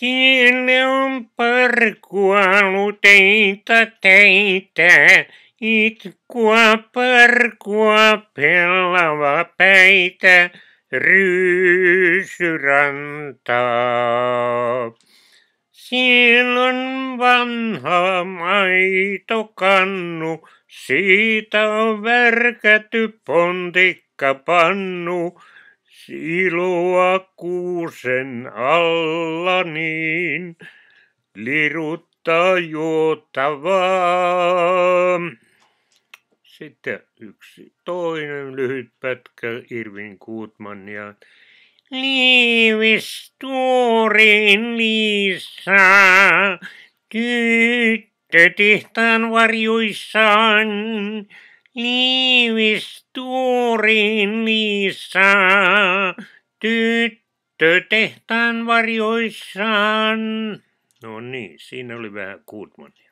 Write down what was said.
Sille on parkua luteita teitä, itkua parkua pellava päitä, ryysyrantaa. Siellä on vanha maitokannu, siitä on värkätty pontikkapannu, Silua kuusen alla niin lirutta juottavaa. Sitten yksi toinen lyhyt pätkä Irvin Kuutmania. Liivistuurin Liisa, tyttö tihtaan varjuissaan liivistuurin niissä, tyttö tehtaan varjoissaan. No niin, siinä oli vähän Goodmania.